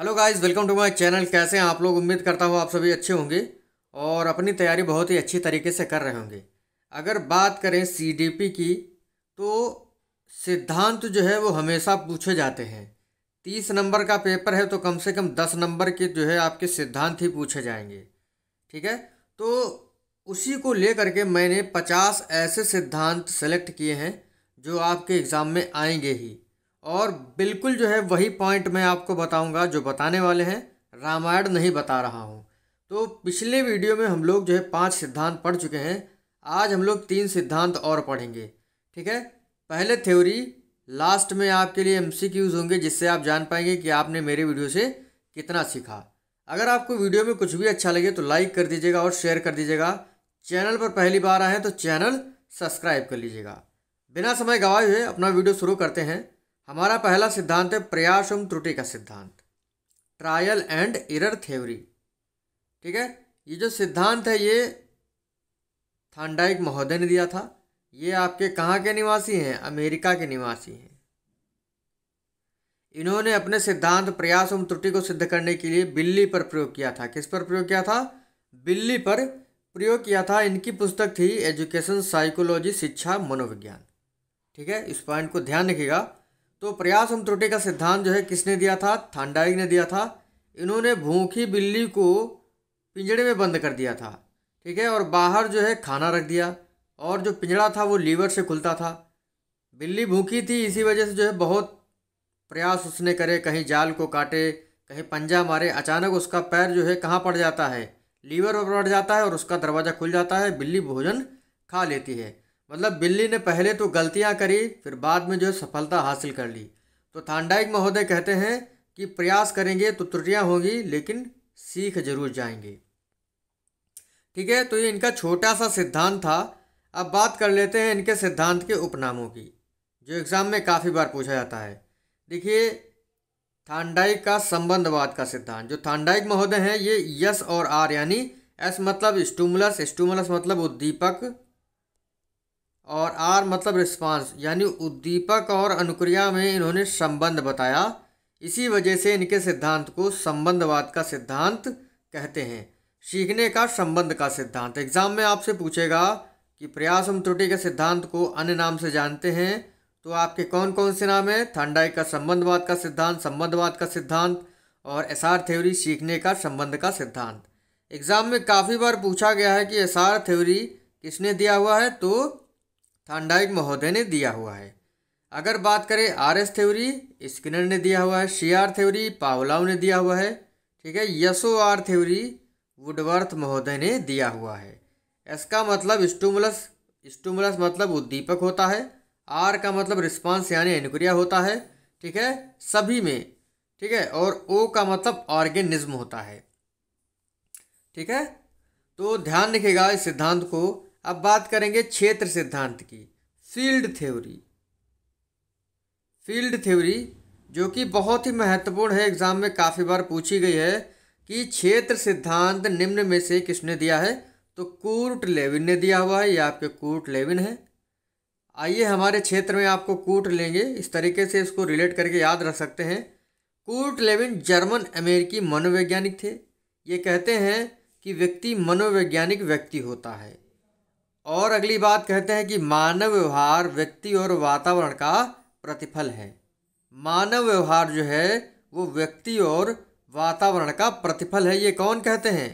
hello guys welcome to my channel कैसे हैं आप लोग उम्मीद करता हूँ आप सभी अच्छे होंगे और अपनी तैयारी बहुत ही अच्छी तरीके से कर रहे होंगे अगर बात करें सीडीपी की तो सिद्धांत जो है वो हमेशा पूछे जाते हैं तीस नंबर का पेपर है तो कम से कम दस नंबर के जो है आपके सिद्धांत ही पूछे जाएंगे ठीक है तो उसी को ले करके मैंने पचास ऐसे सिद्धांत सेलेक्ट किए हैं जो आपके एग्ज़ाम में आएंगे ही और बिल्कुल जो है वही पॉइंट मैं आपको बताऊंगा जो बताने वाले हैं रामायण नहीं बता रहा हूँ तो पिछले वीडियो में हम लोग जो है पांच सिद्धांत पढ़ चुके हैं आज हम लोग तीन सिद्धांत और पढ़ेंगे ठीक है पहले थ्योरी लास्ट में आपके लिए एम होंगे जिससे आप जान पाएंगे कि आपने मेरे वीडियो से कितना सीखा अगर आपको वीडियो में कुछ भी अच्छा लगे तो लाइक कर दीजिएगा और शेयर कर दीजिएगा चैनल पर पहली बार आए हैं तो चैनल सब्सक्राइब कर लीजिएगा बिना समय गवाए हुए अपना वीडियो शुरू करते हैं हमारा पहला सिद्धांत है प्रयास एवं त्रुटि का सिद्धांत ट्रायल एंड इरर थ्योरी ठीक है ये जो सिद्धांत है ये थांडाइक महोदय ने दिया था ये आपके कहाँ के निवासी हैं अमेरिका के निवासी हैं इन्होंने अपने सिद्धांत प्रयास एवं त्रुटि को सिद्ध करने के लिए बिल्ली पर प्रयोग किया था किस पर प्रयोग किया था बिल्ली पर प्रयोग किया था इनकी पुस्तक थी एजुकेशन साइकोलॉजी शिक्षा मनोविज्ञान ठीक है इस पॉइंट को ध्यान रखिएगा तो प्रयास एवं त्रुटि का सिद्धांत जो है किसने दिया था थांडाई ने दिया था इन्होंने भूखी बिल्ली को पिंजड़े में बंद कर दिया था ठीक है और बाहर जो है खाना रख दिया और जो पिंजड़ा था वो लीवर से खुलता था बिल्ली भूखी थी इसी वजह से जो है बहुत प्रयास उसने करे कहीं जाल को काटे कहीं पंजा मारे अचानक उसका पैर जो है कहाँ पड़ जाता है लीवर पर पड़ जाता है और उसका दरवाज़ा खुल जाता है बिल्ली भोजन खा लेती है मतलब बिल्ली ने पहले तो गलतियां करी फिर बाद में जो है सफलता हासिल कर ली तो थांडाइक महोदय कहते हैं कि प्रयास करेंगे तो त्रुटियां होंगी लेकिन सीख जरूर जाएंगे ठीक है तो ये इनका छोटा सा सिद्धांत था अब बात कर लेते हैं इनके सिद्धांत के उपनामों की जो एग्ज़ाम में काफ़ी बार पूछा जाता है देखिए थांडाइक का संबंधवाद का सिद्धांत जो थांडाइक महोदय हैं ये यस और आर यानी एस मतलब स्टूमुलस स्टूमुलस मतलब उद्दीपक और आर मतलब रिस्पांस यानी उद्दीपक और अनुक्रिया में इन्होंने संबंध बताया इसी वजह से इनके सिद्धांत को संबंधवाद का सिद्धांत कहते हैं सीखने का संबंध का सिद्धांत एग्जाम में आपसे पूछेगा कि प्रयास एवं त्रुटि के सिद्धांत को अन्य नाम से जानते हैं तो आपके कौन कौन से नाम हैं थंडाई का संबंधवाद का सिद्धांत संबंधवाद का सिद्धांत और एस आर थ्योरी सीखने का संबंध का सिद्धांत एग्जाम में काफ़ी बार पूछा गया है कि एस आर थ्योरी किसने दिया हुआ है तो थांडाइक महोदय ने दिया हुआ है अगर बात करें आर एस थ्योरी स्किनर ने दिया हुआ है सी आर थ्योरी पावलाव ने दिया हुआ है ठीक है यसो आर थ्योरी वुडवर्थ महोदय ने दिया हुआ है एस का मतलब स्टूमुलस स्टूमुलस मतलब उद्दीपक होता है आर का मतलब रिस्पांस यानी एनक्रिया होता है ठीक है सभी में ठीक है और ओ का मतलब ऑर्गेनिज्म होता है ठीक है तो ध्यान रखेगा इस सिद्धांत को अब बात करेंगे क्षेत्र सिद्धांत की फील्ड थ्योरी फील्ड थ्योरी जो कि बहुत ही महत्वपूर्ण है एग्जाम में काफ़ी बार पूछी गई है कि क्षेत्र सिद्धांत निम्न में से किसने दिया है तो कूट लेविन ने दिया हुआ है ये आपके कूट लेविन है आइए हमारे क्षेत्र में आपको कूट लेंगे इस तरीके से इसको रिलेट करके याद रख सकते हैं कूट लेविन जर्मन अमेरिकी मनोवैज्ञानिक थे ये कहते हैं कि व्यक्ति मनोवैज्ञानिक व्यक्ति होता है और अगली बात कहते हैं कि मानव व्यवहार व्यक्ति और वातावरण का प्रतिफल है मानव व्यवहार जो है वो व्यक्ति और वातावरण का प्रतिफल है ये कौन कहते हैं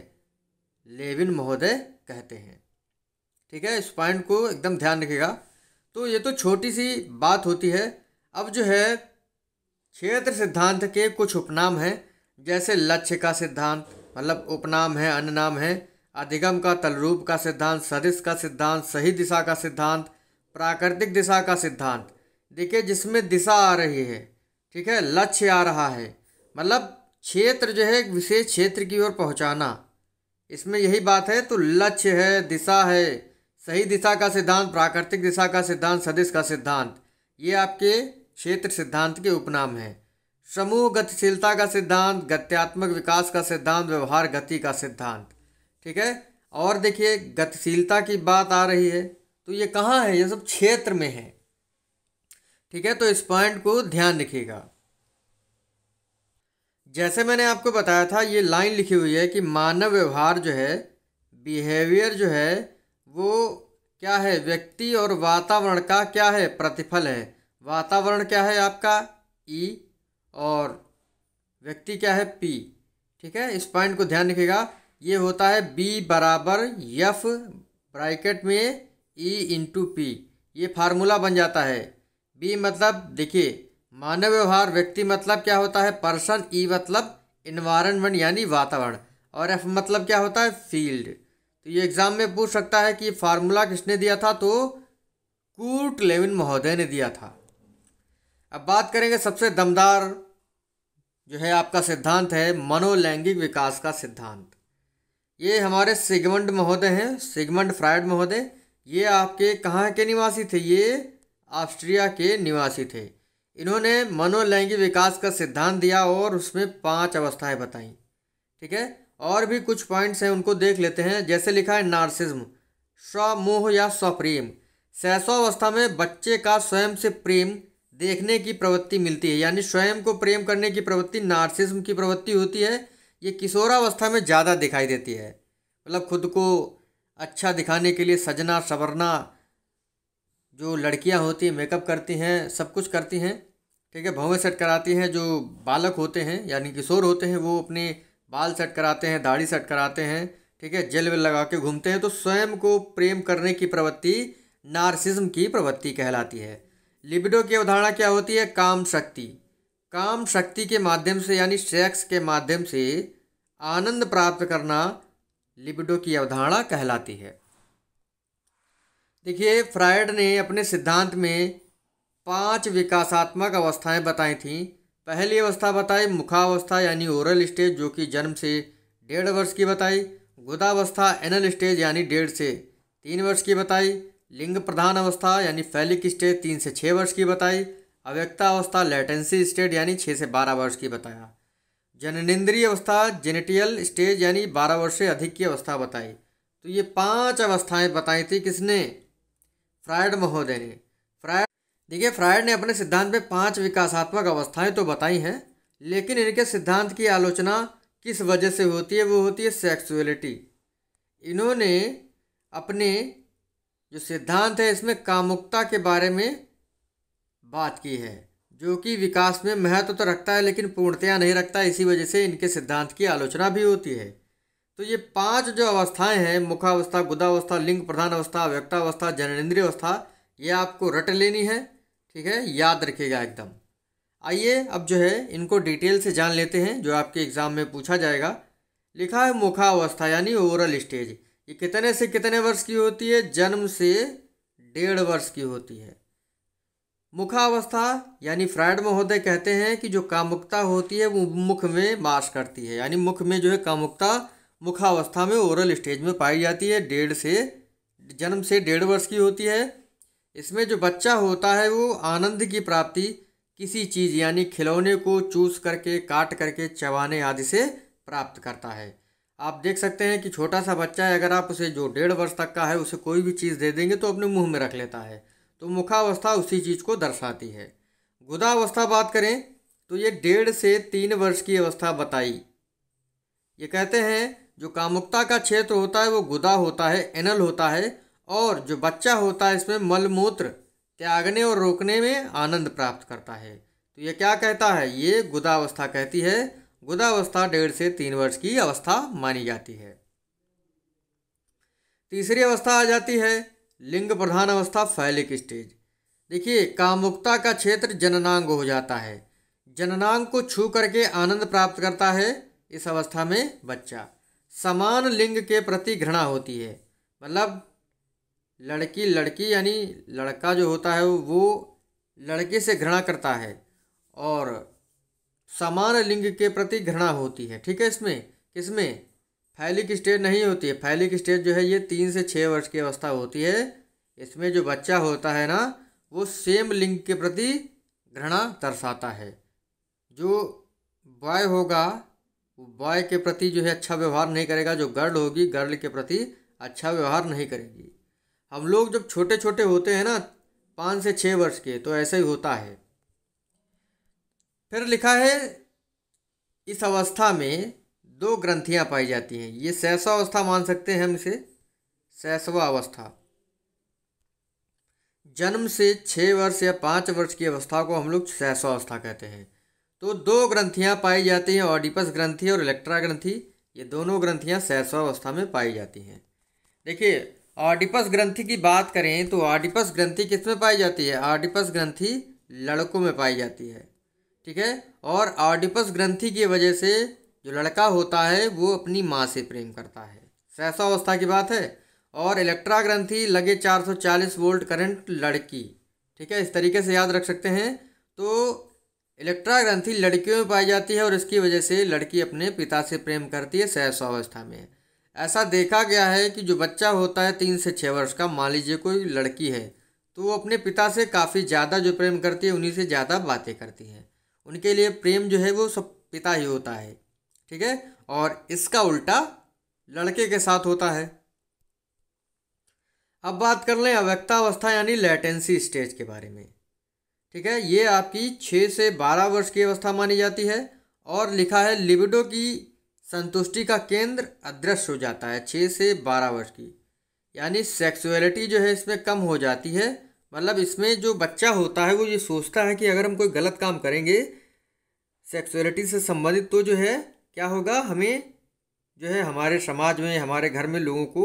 लेविन महोदय कहते हैं ठीक है इस पॉइंट को एकदम ध्यान रखिएगा तो ये तो छोटी सी बात होती है अब जो है क्षेत्र सिद्धांत के कुछ उपनाम हैं जैसे लक्ष्य का सिद्धांत मतलब उपनाम है अन्य नाम है अधिगम का तलरूप का सिद्धांत सदिश का सिद्धांत सही दिशा का सिद्धांत प्राकृतिक दिशा का सिद्धांत देखिए जिसमें दिशा आ रही है ठीक है लक्ष्य आ रहा है मतलब क्षेत्र जो है एक विशेष क्षेत्र की ओर पहुंचाना इसमें यही बात है तो लक्ष्य है दिशा है सही दिशा का सिद्धांत प्राकृतिक दिशा का सिद्धांत सदिश का सिद्धांत ये आपके क्षेत्र सिद्धांत के उपनाम है समूह गतिशीलता का सिद्धांत गत्यात्मक विकास का सिद्धांत व्यवहार गति का सिद्धांत ठीक है और देखिए गतिशीलता की बात आ रही है तो ये कहाँ है ये सब क्षेत्र में है ठीक है तो इस पॉइंट को ध्यान रखिएगा जैसे मैंने आपको बताया था ये लाइन लिखी हुई है कि मानव व्यवहार जो है बिहेवियर जो है वो क्या है व्यक्ति और वातावरण का क्या है प्रतिफल है वातावरण क्या है आपका ई e और व्यक्ति क्या है पी ठीक है इस पॉइंट को ध्यान रखिएगा ये होता है बी बराबर यफ ब्रैकेट में ई इंटू पी ये फार्मूला बन जाता है बी मतलब देखिए मानव व्यवहार व्यक्ति मतलब क्या होता है पर्सन e मतलब इन्वायरमेंट यानी वातावरण और एफ मतलब क्या होता है फील्ड तो ये एग्ज़ाम में पूछ सकता है कि फार्मूला किसने दिया था तो कूट लेविन महोदय ने दिया था अब बात करेंगे सबसे दमदार जो है आपका सिद्धांत है मनोलैंगिक विकास का सिद्धांत ये हमारे सिगमंड महोदय हैं सिगमंड फ्राइड महोदय ये आपके कहाँ के निवासी थे ये ऑस्ट्रिया के निवासी थे इन्होंने मनोलैंगिक विकास का सिद्धांत दिया और उसमें पांच अवस्थाएं बताई ठीक है और भी कुछ पॉइंट्स हैं उनको देख लेते हैं जैसे लिखा है नार्सिज्म स्वमोह या स्वप्रेम अवस्था में बच्चे का स्वयं से प्रेम देखने की प्रवृत्ति मिलती है यानी स्वयं को प्रेम करने की प्रवृत्ति नार्सिज्म की प्रवृत्ति होती है ये किशोरावस्था में ज़्यादा दिखाई देती है मतलब खुद को अच्छा दिखाने के लिए सजना सवरना जो लड़कियां होती हैं मेकअप करती हैं सब कुछ करती हैं ठीक है भवें सेट कराती हैं जो बालक होते हैं यानी किशोर होते हैं वो अपने बाल सेट कराते हैं दाढ़ी सेट कराते हैं ठीक है जेल वेल लगा के घूमते हैं तो स्वयं को प्रेम करने की प्रवृत्ति नार्सिज्म की प्रवृत्ति कहलाती है लिबिडो की अवधारणा क्या होती है काम शक्ति काम शक्ति के माध्यम से यानी सेक्स के माध्यम से आनंद प्राप्त करना लिबिडो की अवधारणा कहलाती है देखिए फ्रायड ने अपने सिद्धांत में पांच विकासात्मक अवस्थाएं बताई थीं पहली अवस्था बताई मुखावस्था यानी ओरल स्टेज जो कि जन्म से डेढ़ वर्ष की बताई गुदावस्था एनल स्टेज यानी डेढ़ से तीन वर्ष की बताई लिंग प्रधान अवस्था यानी फैलिक स्टेज तीन से छः वर्ष की बताई अव्यक्ता अवस्था लेटेंसी स्टेट यानी छः से बारह वर्ष की बताया जननेन्द्रीय अवस्था जेनेटियल स्टेज यानी बारह वर्ष से अधिक की अवस्था बताई तो ये पांच अवस्थाएं बताई थी किसने फ्रायड महोदय ने फ्रायड देखिए फ्रायड ने अपने सिद्धांत में पांच विकासात्मक अवस्थाएं तो बताई हैं लेकिन इनके सिद्धांत की आलोचना किस वजह से होती है वो होती है सेक्सुअलिटी इन्होंने अपने जो सिद्धांत है इसमें कामुकता के बारे में बात की है जो कि विकास में महत्व तो रखता है लेकिन पूर्णतया नहीं रखता इसी वजह से इनके सिद्धांत की आलोचना भी होती है तो ये पांच जो अवस्थाएं हैं मुखावस्था गुदावस्था लिंग प्रधान अवस्था व्यक्तावस्था जननेन्द्रिय अवस्था ये आपको रट लेनी है ठीक है याद रखिएगा एकदम आइए अब जो है इनको डिटेल से जान लेते हैं जो आपके एग्ज़ाम में पूछा जाएगा लिखा है मुखावस्था यानी ओरल स्टेज ये कितने से कितने वर्ष की होती है जन्म से डेढ़ वर्ष की होती है मुखावस्था यानी फ्रायड महोदय कहते हैं कि जो कामुकता होती है वो मुख में मास करती है यानी मुख में जो है कामुकता मुखावस्था में ओरल स्टेज में पाई जाती है डेढ़ से जन्म से डेढ़ वर्ष की होती है इसमें जो बच्चा होता है वो आनंद की प्राप्ति किसी चीज़ यानी खिलौने को चूस करके काट करके चबाने आदि से प्राप्त करता है आप देख सकते हैं कि छोटा सा बच्चा है अगर आप उसे जो डेढ़ वर्ष तक का है उसे कोई भी चीज़ दे देंगे तो अपने मुंह में रख लेता है तो मुखावस्था उसी चीज़ को दर्शाती है गुदावस्था बात करें तो ये डेढ़ से तीन वर्ष की अवस्था बताई ये कहते हैं जो कामुकता का क्षेत्र होता है वो गुदा होता है एनल होता है और जो बच्चा होता है इसमें मलमूत्र त्यागने और रोकने में आनंद प्राप्त करता है तो ये क्या कहता है ये गुदावस्था कहती है गुदावस्था डेढ़ से तीन वर्ष की अवस्था मानी जाती है तीसरी अवस्था आ जाती है लिंग प्रधान अवस्था फैलिक स्टेज देखिए कामुकता का क्षेत्र जननांग हो जाता है जननांग को छू करके आनंद प्राप्त करता है इस अवस्था में बच्चा समान लिंग के प्रति घृणा होती है मतलब लड़की लड़की यानी लड़का जो होता है वो लड़के से घृणा करता है और समान लिंग के प्रति घृणा होती है ठीक है इसमें किसमें फैलिक स्टेज नहीं होती है फैलिक स्टेज जो है ये तीन से छः वर्ष की अवस्था होती है इसमें जो बच्चा होता है ना वो सेम लिंग के प्रति घृणा दर्शाता है जो बॉय होगा वो बॉय के प्रति जो है अच्छा व्यवहार नहीं करेगा जो गर्ल होगी गर्ल के प्रति अच्छा व्यवहार नहीं करेगी हम लोग जब छोटे छोटे होते हैं ना पाँच से छः वर्ष के तो ऐसा ही होता है फिर लिखा है इस अवस्था में दो ग्रंथियाँ पाई जाती हैं ये सैसवावस्था मान सकते हैं हम इसे सैसवावस्था जन्म से छः वर्ष या पाँच वर्ष की अवस्था को हम लोग सहसवावस्था कहते हैं तो दो ग्रंथियाँ पाई जाती हैं ऑडिपस ग्रंथि और इलेक्ट्रा ग्रंथि ये दोनों ग्रंथियाँ सहसवावस्था में पाई जाती हैं देखिए ऑडिपस ग्रंथि की बात करें तो ऑडिपस ग्रंथि किस में पाई जाती है ऑडिपस ग्रंथि लड़कों में पाई जाती है ठीक है और ऑडिपस ग्रंथि की वजह से जो लड़का होता है वो अपनी माँ से प्रेम करता है सहसा अवस्था की बात है और इलेक्ट्रा ग्रंथि लगे 440 वोल्ट करंट लड़की ठीक है इस तरीके से याद रख सकते हैं तो इलेक्ट्रा ग्रंथि लड़कियों में पाई जाती है और इसकी वजह से लड़की अपने पिता से प्रेम करती है सहसा अवस्था में ऐसा देखा गया है कि जो बच्चा होता है तीन से छः वर्ष का मान लीजिए कोई लड़की है तो वो अपने पिता से काफ़ी ज़्यादा जो प्रेम करती है उन्हीं से ज़्यादा बातें करती है उनके लिए प्रेम जो है वो सब पिता ही होता है ठीक है और इसका उल्टा लड़के के साथ होता है अब बात कर लें अव्यक्तावस्था यानी लेटेंसी स्टेज के बारे में ठीक है ये आपकी छः से बारह वर्ष की अवस्था मानी जाती है और लिखा है लिबिडो की संतुष्टि का केंद्र अदृश्य हो जाता है छः से बारह वर्ष की यानी सेक्सुअलिटी जो है इसमें कम हो जाती है मतलब इसमें जो बच्चा होता है वो ये सोचता है कि अगर हम कोई गलत काम करेंगे सेक्सुअलिटी से संबंधित तो जो है क्या होगा हमें जो है हमारे समाज में हमारे घर में लोगों को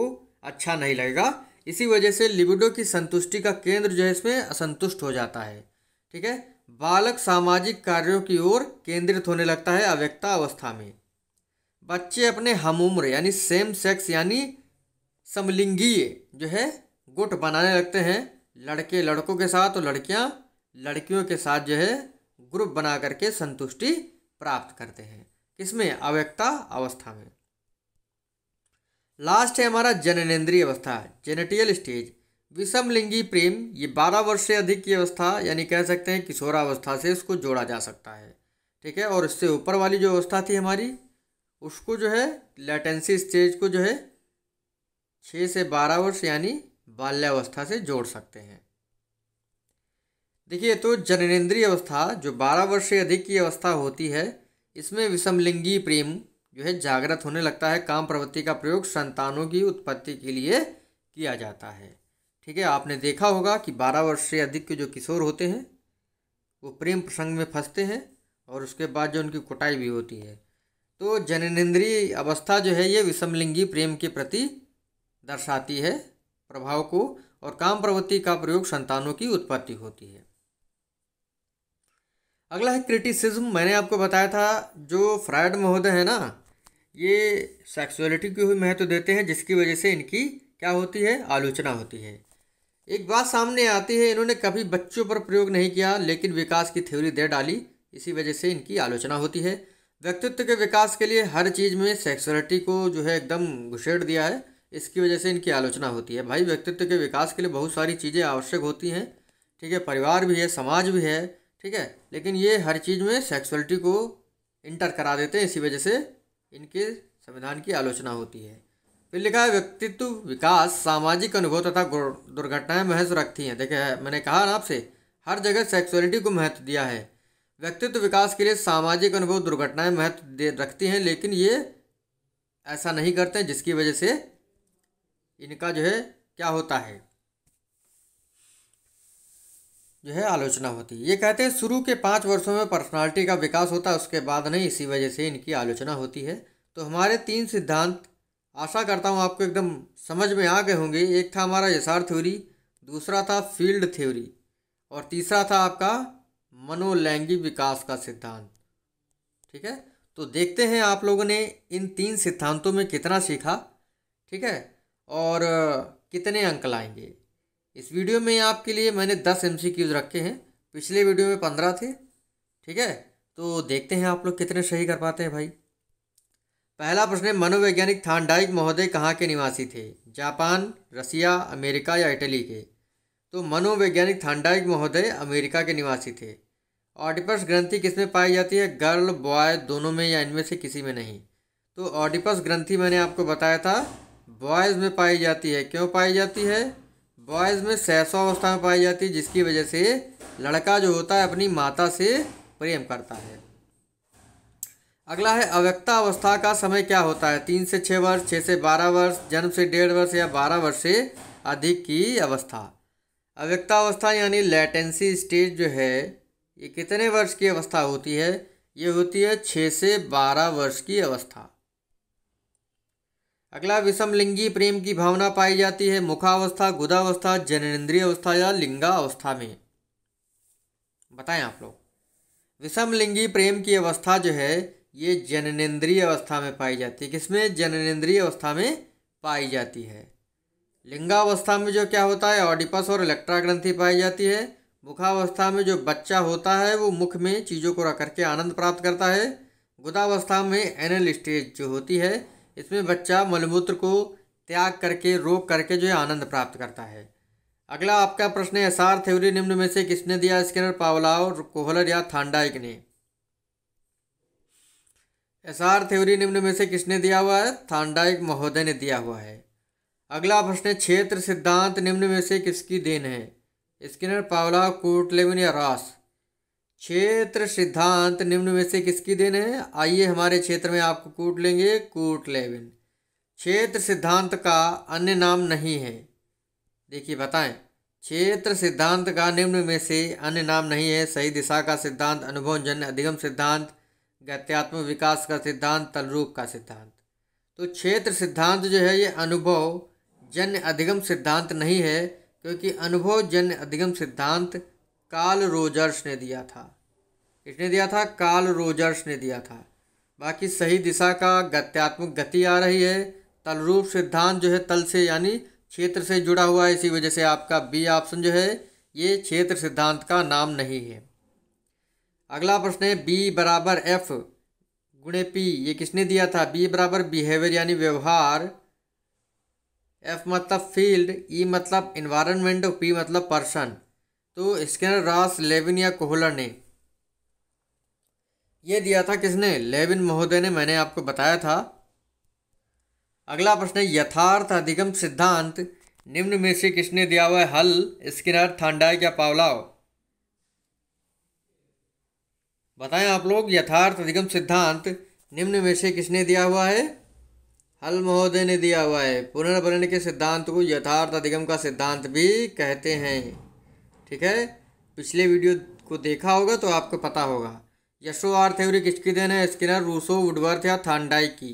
अच्छा नहीं लगेगा इसी वजह से लिबिडो की संतुष्टि का केंद्र जो है इसमें असंतुष्ट हो जाता है ठीक है बालक सामाजिक कार्यों की ओर केंद्रित होने लगता है अव्यक्ता अवस्था में बच्चे अपने हम उम्र यानी सेम सेक्स यानी समलिंगीय जो है गुट बनाने लगते हैं लड़के लड़कों के साथ और लड़कियां लड़कियों के साथ जो है ग्रुप बना करके संतुष्टि प्राप्त करते हैं किसमें अव्यक्ता अवस्था में लास्ट है हमारा जननेन्द्रीय अवस्था जेनेटियल स्टेज विषम लिंगी प्रेम ये बारह वर्ष से अधिक की अवस्था यानी कह सकते हैं किशोरावस्था से इसको जोड़ा जा सकता है ठीक है और इससे ऊपर वाली जो अवस्था थी हमारी उसको जो है लेटेंसी स्टेज को जो है छः से बारह वर्ष यानी बाल्यावस्था से जोड़ सकते हैं देखिए तो जननेन्द्रीय अवस्था जो बारह वर्ष से अधिक की अवस्था होती है इसमें विषमलिंगी प्रेम जो है जागृत होने लगता है काम प्रवृत्ति का प्रयोग संतानों की उत्पत्ति के लिए किया जाता है ठीक है आपने देखा होगा कि बारह वर्ष से अधिक के जो किशोर होते हैं वो प्रेम प्रसंग में फंसते हैं और उसके बाद जो उनकी कुटाई भी होती है तो जननेन्द्रीय अवस्था जो है ये विषमलिंगी प्रेम के प्रति दर्शाती है प्रभाव को और काम प्रवृत्ति का प्रयोग संतानों की उत्पत्ति होती है अगला है क्रिटिसिज्म मैंने आपको बताया था जो फ्रायड महोदय है ना ये सेक्सुअलिटी को ही महत्व तो देते हैं जिसकी वजह से इनकी क्या होती है आलोचना होती है एक बात सामने आती है इन्होंने कभी बच्चों पर प्रयोग नहीं किया लेकिन विकास की थ्योरी दे डाली इसी वजह से इनकी आलोचना होती है व्यक्तित्व के विकास के लिए हर चीज़ में सेक्सुअलिटी को जो है एकदम घुसेड़ दिया है इसकी वजह से इनकी आलोचना होती है भाई व्यक्तित्व के विकास के लिए बहुत सारी चीज़ें आवश्यक होती हैं ठीक है परिवार भी है समाज भी है ठीक है लेकिन ये हर चीज़ में सेक्सुअलिटी को इंटर करा देते हैं इसी वजह से इनके संविधान की आलोचना होती है फिर लिखा है व्यक्तित्व विकास सामाजिक अनुभव तथा दुर्घटनाएं महत्व रखती हैं देखिए मैंने कहा ना आपसे हर जगह सेक्सुअलिटी को महत्व दिया है व्यक्तित्व विकास के लिए सामाजिक अनुभव दुर्घटनाएं महत्व दे रखती हैं लेकिन ये ऐसा नहीं करते जिसकी वजह से इनका जो है क्या होता है जो है आलोचना होती है ये कहते हैं शुरू के पाँच वर्षों में पर्सनालिटी का विकास होता है उसके बाद नहीं इसी वजह से इनकी आलोचना होती है तो हमारे तीन सिद्धांत आशा करता हूँ आपको एकदम समझ में आ गए होंगे एक था हमारा यसार थ्योरी दूसरा था फील्ड थ्योरी और तीसरा था आपका मनोलैंगिक विकास का सिद्धांत ठीक है तो देखते हैं आप लोगों ने इन तीन सिद्धांतों में कितना सीखा ठीक है और कितने अंक लाएंगे इस वीडियो में आपके लिए मैंने दस एम रखे हैं पिछले वीडियो में पंद्रह थे ठीक है तो देखते हैं आप लोग कितने सही कर पाते हैं भाई पहला प्रश्न है मनोवैज्ञानिक थानडाइक महोदय कहाँ के निवासी थे जापान रसिया अमेरिका या इटली के तो मनोवैज्ञानिक थानडाइक महोदय अमेरिका के निवासी थे ऑडिपस ग्रंथि में पाई जाती है गर्ल बॉय दोनों में या इनमें से किसी में नहीं तो ऑडिपस ग्रंथि मैंने आपको बताया था बॉयज़ में पाई जाती है क्यों पाई जाती है बॉयज़ में अवस्था में पाई जाती है जिसकी वजह से लड़का जो होता है अपनी माता से प्रेम करता है अगला है अव्यक्ता अवस्था का समय क्या होता है तीन से छः वर्ष छः से बारह वर्ष जन्म से डेढ़ वर्ष या बारह वर्ष से अधिक की अवस्था अव्यक्ता अवस्था यानी लेटेंसी स्टेज जो है ये कितने वर्ष की अवस्था होती है ये होती है छः से बारह वर्ष की अवस्था अगला विषमलिंगी प्रेम की भावना पाई जाती है मुखावस्था गुदावस्था जननेन्द्रीय अवस्था या लिंगा अवस्था में बताएं आप लोग विषमलिंगी प्रेम की अवस्था जो है ये जननेन्द्रीय अवस्था में पाई जाती है किसमें जननेन्द्रीय अवस्था में पाई जाती है लिंगावस्था में जो क्या होता है ऑडिपस और इलेक्ट्रा ग्रंथि पाई जाती है मुखावस्था में जो बच्चा होता है वो मुख में चीज़ों को रख करके आनंद प्राप्त करता है गुदावस्था में एनल स्टेज जो होती है इसमें बच्चा मलमूत्र को त्याग करके रोक करके जो है आनंद प्राप्त करता है अगला आपका प्रश्न है सार थ्योरी निम्न में से किसने दिया स्किनर पावलाव कोहलर या थांडाइक ने एसआर थ्योरी निम्न में से किसने दिया हुआ है थांडाइक महोदय ने दिया हुआ है अगला प्रश्न है क्षेत्र सिद्धांत निम्न में से किसकी देन है स्किनर पावलाव कोटलेविन या रास क्षेत्र सिद्धांत निम्न में से किसकी देन है आइए हमारे क्षेत्र में आपको कूट लेंगे कूट लेविन क्षेत्र सिद्धांत का अन्य नाम नहीं है देखिए बताएं क्षेत्र सिद्धांत का निम्न में से अन्य नाम नहीं है सही दिशा का सिद्धांत अनुभवजन्य अधिगम सिद्धांत गत्यात्मक विकास का सिद्धांत तलरूप का सिद्धांत तो क्षेत्र सिद्धांत जो है ये अनुभव जन्य अधिगम सिद्धांत नहीं है क्योंकि अनुभव जन्य अधिगम सिद्धांत काल रोजर्स ने दिया था इसने दिया था कार्ल रोजर्स ने दिया था बाकी सही दिशा का गत्यात्मक गति आ रही है तलरूप सिद्धांत जो है तल से यानी क्षेत्र से जुड़ा हुआ है इसी वजह से आपका बी ऑप्शन जो है ये क्षेत्र सिद्धांत का नाम नहीं है अगला प्रश्न है बी बराबर एफ गुणे पी ये किसने दिया था बी बराबर बिहेवियर यानी व्यवहार एफ मतलब फील्ड ई e मतलब इन्वायरमेंट और पी मतलब पर्सन तो स्कैनर रास लेविन या कोहलर ने ये दिया था किसने लेविन महोदय ने मैंने आपको बताया था अगला प्रश्न है यथार्थ अधिगम सिद्धांत निम्न में से किसने दिया हुआ है हल स्किनर थांडाइक क्या पावलाव बताएं आप लोग यथार्थ अधिगम सिद्धांत निम्न में से किसने दिया हुआ है हल महोदय ने दिया हुआ है पुनर्भरण के सिद्धांत को यथार्थ अधिगम का सिद्धांत भी कहते हैं ठीक है पिछले वीडियो को देखा होगा तो आपको पता होगा यशो आर थ्योरी किसकी देन है स्किनर रूसो वुडवर्थ या थानडाई की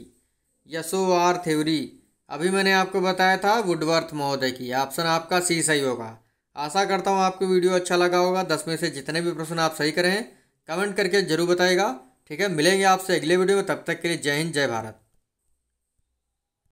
यशो आर थ्योरी अभी मैंने आपको बताया था वुडवर्थ महोदय की ऑप्शन आपका सी सही होगा आशा करता हूँ आपको वीडियो अच्छा लगा होगा दस में से जितने भी प्रश्न आप सही करें कमेंट करके जरूर बताएगा ठीक है मिलेंगे आपसे अगले वीडियो में तब तक के लिए जय हिंद जय भारत